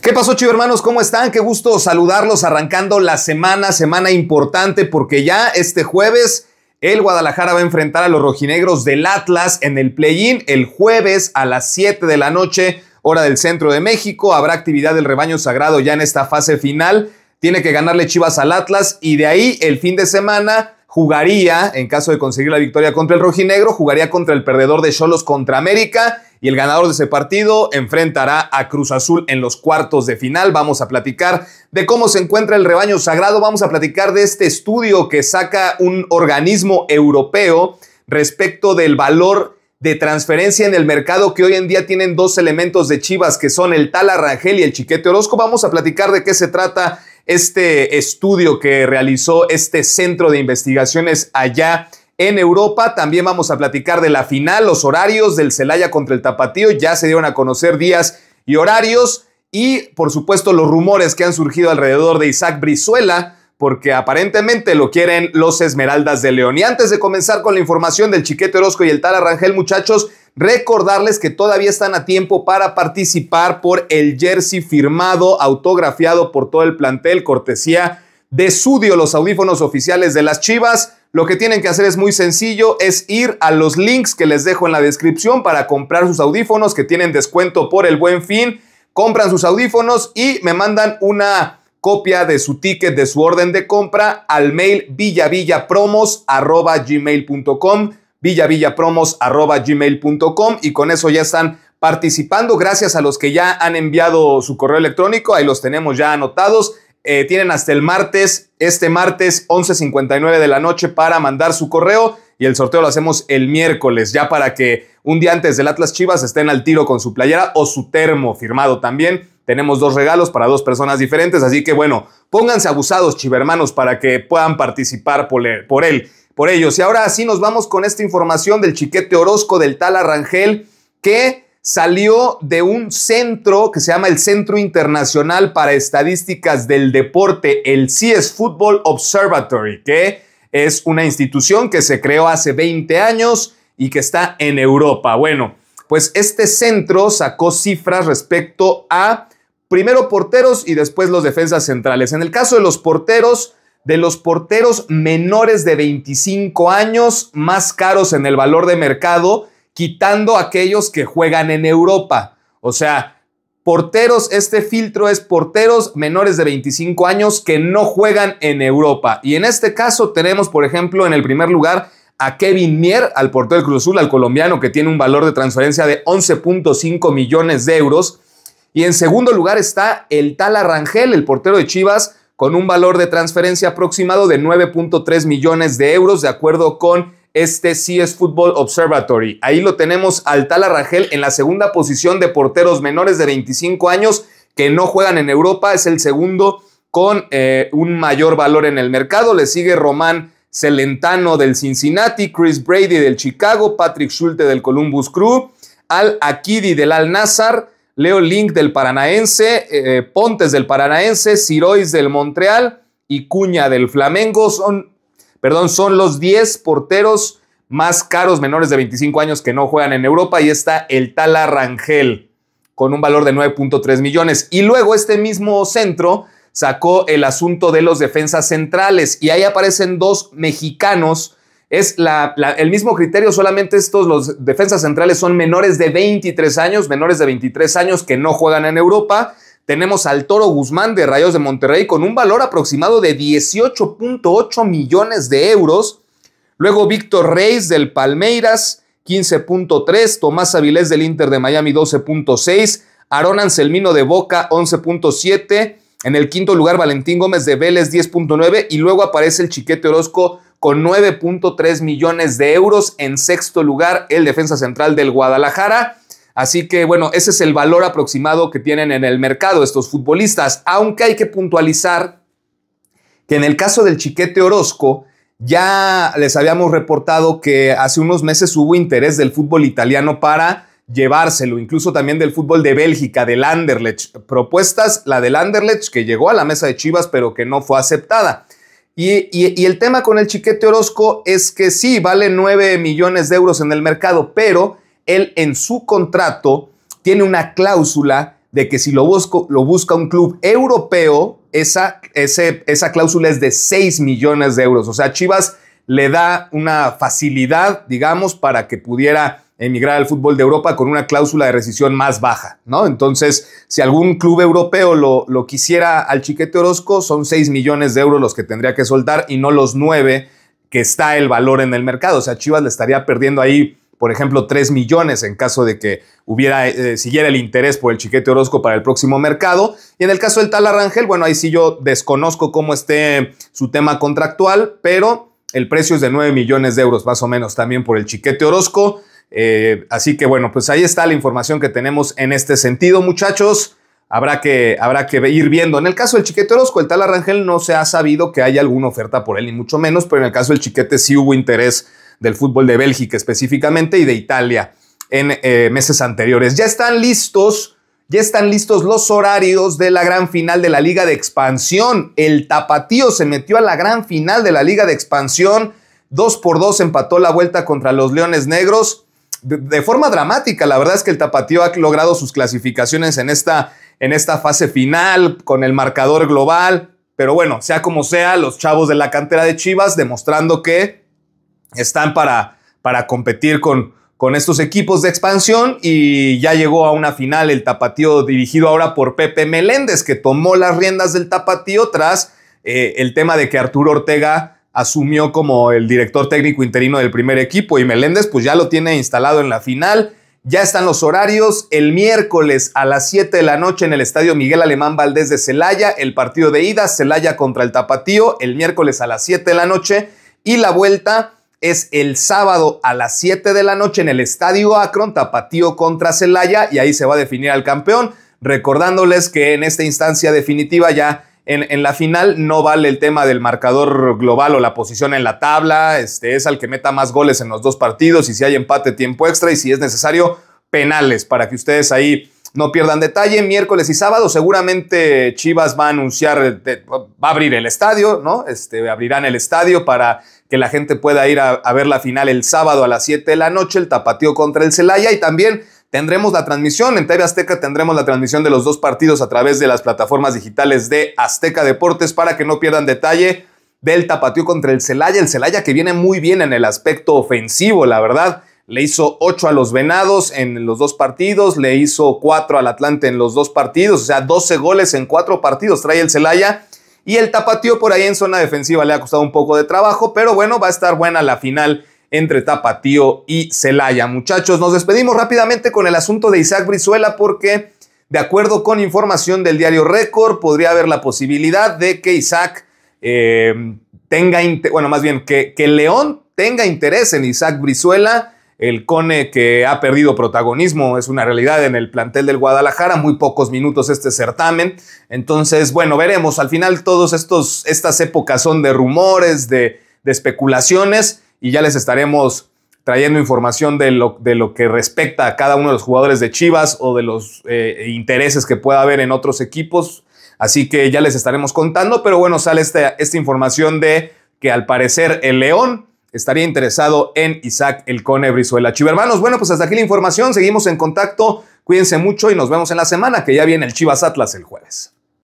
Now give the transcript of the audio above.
¿Qué pasó, chivo hermanos? ¿Cómo están? Qué gusto saludarlos arrancando la semana, semana importante, porque ya este jueves el Guadalajara va a enfrentar a los rojinegros del Atlas en el play-in el jueves a las 7 de la noche, hora del centro de México. Habrá actividad del rebaño sagrado ya en esta fase final. Tiene que ganarle Chivas al Atlas y de ahí el fin de semana jugaría, en caso de conseguir la victoria contra el rojinegro, jugaría contra el perdedor de Cholos contra América y el ganador de ese partido enfrentará a Cruz Azul en los cuartos de final. Vamos a platicar de cómo se encuentra el rebaño sagrado, vamos a platicar de este estudio que saca un organismo europeo respecto del valor de transferencia en el mercado que hoy en día tienen dos elementos de Chivas que son el tal Rangel y el Chiquete Orozco. Vamos a platicar de qué se trata este estudio que realizó este centro de investigaciones allá en Europa. También vamos a platicar de la final, los horarios del Celaya contra el Tapatío. Ya se dieron a conocer días y horarios. Y por supuesto los rumores que han surgido alrededor de Isaac Brizuela, porque aparentemente lo quieren los Esmeraldas de León. Y antes de comenzar con la información del Chiquete Orozco y el Tal Arrangel, muchachos, Recordarles que todavía están a tiempo para participar por el jersey firmado, autografiado por todo el plantel, cortesía de Sudio, los audífonos oficiales de las Chivas. Lo que tienen que hacer es muy sencillo, es ir a los links que les dejo en la descripción para comprar sus audífonos que tienen descuento por el buen fin. Compran sus audífonos y me mandan una copia de su ticket, de su orden de compra al mail villavillapromos.gmail.com villavillapromos.gmail.com y con eso ya están participando. Gracias a los que ya han enviado su correo electrónico, ahí los tenemos ya anotados. Eh, tienen hasta el martes, este martes 11.59 de la noche para mandar su correo y el sorteo lo hacemos el miércoles, ya para que un día antes del Atlas Chivas estén al tiro con su playera o su termo firmado también. Tenemos dos regalos para dos personas diferentes, así que bueno, pónganse abusados, chivermanos, para que puedan participar por él por ellos. Y ahora sí nos vamos con esta información del chiquete Orozco del tal Arrangel que salió de un centro que se llama el Centro Internacional para Estadísticas del Deporte, el CIES Football Observatory, que es una institución que se creó hace 20 años y que está en Europa. Bueno, pues este centro sacó cifras respecto a primero porteros y después los defensas centrales. En el caso de los porteros, de los porteros menores de 25 años más caros en el valor de mercado, quitando aquellos que juegan en Europa. O sea, porteros, este filtro es porteros menores de 25 años que no juegan en Europa. Y en este caso tenemos, por ejemplo, en el primer lugar a Kevin Mier, al portero del Cruz Azul, al colombiano, que tiene un valor de transferencia de 11.5 millones de euros. Y en segundo lugar está el tal Arrangel, el portero de Chivas, con un valor de transferencia aproximado de 9.3 millones de euros, de acuerdo con este CS Football Observatory. Ahí lo tenemos al Tala Rangel en la segunda posición de porteros menores de 25 años que no juegan en Europa. Es el segundo con eh, un mayor valor en el mercado. Le sigue Román Celentano del Cincinnati, Chris Brady del Chicago, Patrick Schulte del Columbus Crew, Al Akidi del Al Nazar. Leo Link del Paranaense, eh, Pontes del Paranaense, Sirois del Montreal y Cuña del Flamengo son, perdón, son los 10 porteros más caros menores de 25 años que no juegan en Europa y está el tal Rangel con un valor de 9.3 millones. Y luego este mismo centro sacó el asunto de los defensas centrales y ahí aparecen dos mexicanos es el mismo criterio, solamente estos, los defensas centrales son menores de 23 años, menores de 23 años que no juegan en Europa. Tenemos al Toro Guzmán de Rayos de Monterrey con un valor aproximado de 18.8 millones de euros. Luego Víctor Reyes del Palmeiras, 15.3. Tomás Avilés del Inter de Miami, 12.6. Aron Anselmino de Boca, 11.7. En el quinto lugar, Valentín Gómez de Vélez, 10.9. Y luego aparece el Chiquete Orozco con 9.3 millones de euros. En sexto lugar, el defensa central del Guadalajara. Así que bueno, ese es el valor aproximado que tienen en el mercado estos futbolistas, aunque hay que puntualizar que en el caso del Chiquete Orozco, ya les habíamos reportado que hace unos meses hubo interés del fútbol italiano para llevárselo, incluso también del fútbol de Bélgica, del Anderlecht. Propuestas, la del Anderlecht, que llegó a la mesa de Chivas, pero que no fue aceptada. Y, el tema con el chiquete Orozco es que sí, vale 9 millones de euros en el mercado, pero él en su contrato tiene una cláusula de que si lo, lo busca un club europeo, esa, ese, esa cláusula es de 6 millones de euros. O sea, Chivas le da una facilidad, digamos, para que pudiera emigrar al fútbol de Europa con una cláusula de rescisión más baja, ¿no? Entonces, si algún club europeo lo, quisiera al Chiquete Orozco, son 6 millones de euros los que tendría que soltar y no los 9 que está el valor en el mercado. O sea, Chivas le estaría perdiendo ahí, por ejemplo, 3 millones en caso de que hubiera, eh, eh, siguiera el interés por el Chiquete Orozco para el próximo mercado. Y en el caso del tal Arrangel, bueno, ahí sí yo desconozco cómo esté su tema contractual, pero el precio es de 9 millones de euros más o menos también por el Chiquete Orozco. Eh, así que bueno, pues ahí está la información que tenemos en este sentido, muchachos. Habrá que, habrá que ir viendo. En el caso del chiquete Orozco, el tal Arrangel no se ha sabido que haya alguna oferta por él, ni mucho menos, pero en el caso del chiquete sí hubo interés del fútbol de Bélgica específicamente y de Italia en eh, meses anteriores. Ya están listos, ya están listos los horarios de la gran final de la Liga de Expansión. El Tapatío se metió a la gran final de la Liga de Expansión. 2 por 2 empató la vuelta contra los Leones Negros de, forma dramática. La verdad es que el Tapatío ha logrado sus clasificaciones en esta, en esta fase final, con el marcador global. Pero bueno, sea como sea, los chavos de la cantera de Chivas demostrando que están para, para competir con, con estos equipos de expansión y ya llegó a una final el tapatío dirigido ahora por Pepe Meléndez, que tomó las riendas del tapatío tras eh, el tema de que Arturo Ortega asumió como el director técnico interino del primer equipo y Meléndez pues ya lo tiene instalado en la final. Ya están los horarios. El miércoles a las 7 de la noche en el estadio Miguel Alemán Valdés de Celaya, el partido de ida, Celaya contra el Tapatío, el miércoles a las 7 de la noche. Y la vuelta es el sábado a las 7 de la noche en el estadio Akron, Tapatío contra Celaya, y ahí se va a definir al campeón. Recordándoles que en esta instancia definitiva ya en, la final no vale el tema del marcador global o la posición en la tabla. Este es al que meta más goles en los dos partidos y si hay empate, tiempo extra y si es necesario, penales para que ustedes ahí no pierdan detalle. Miércoles y sábado seguramente Chivas va a anunciar, va a abrir el estadio, ¿no? Este, abrirán el estadio para que la gente pueda ir a, ver la final el sábado a las 7 de la noche, el tapateo contra el Celaya y también Tendremos la transmisión en TV Azteca, tendremos la transmisión de los dos partidos a través de las plataformas digitales de Azteca Deportes para que no pierdan detalle del tapatío contra el Celaya. El Celaya que viene muy bien en el aspecto ofensivo, la verdad. Le hizo 8 a los Venados en los dos partidos, le hizo 4 al Atlante en los dos partidos, o sea, 12 goles en cuatro partidos trae el Celaya. Y el tapatío por ahí en zona defensiva le ha costado un poco de trabajo, pero bueno, va a estar buena la final entre Tapatío y Celaya. Muchachos, nos despedimos rápidamente con el asunto de Isaac Brizuela porque, de acuerdo con información del diario Récord, podría haber la posibilidad de que Isaac eh, tenga, bueno, más bien que, que León tenga interés en Isaac Brizuela. El Cone que ha perdido protagonismo es una realidad en el plantel del Guadalajara, muy pocos minutos este certamen. Entonces, bueno, veremos. Al final todas estas épocas son de rumores, de especulaciones y ya les estaremos trayendo información de lo, de lo que respecta a cada uno de los jugadores de Chivas o de los eh, intereses que pueda haber en otros equipos. Así que ya les estaremos contando, pero bueno, sale esta, esta información de que al parecer el León estaría interesado en Isaac El Cone Brizuela. Chivermanos, bueno, pues hasta aquí la información, seguimos en contacto, cuídense mucho y nos vemos en la semana, que ya viene el Chivas Atlas el jueves.